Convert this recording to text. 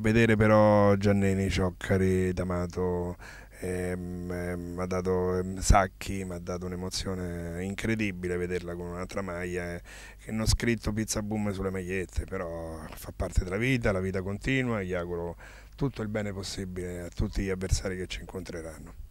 Vedere però Giannini, Cioccari, D'Amato, ehm, ehm, ha dato ehm, Sacchi, mi ha dato un'emozione incredibile vederla con un'altra maglia eh, che non ho scritto pizza boom sulle magliette, però fa parte della vita, la vita continua, gli auguro tutto il bene possibile a tutti gli avversari che ci incontreranno.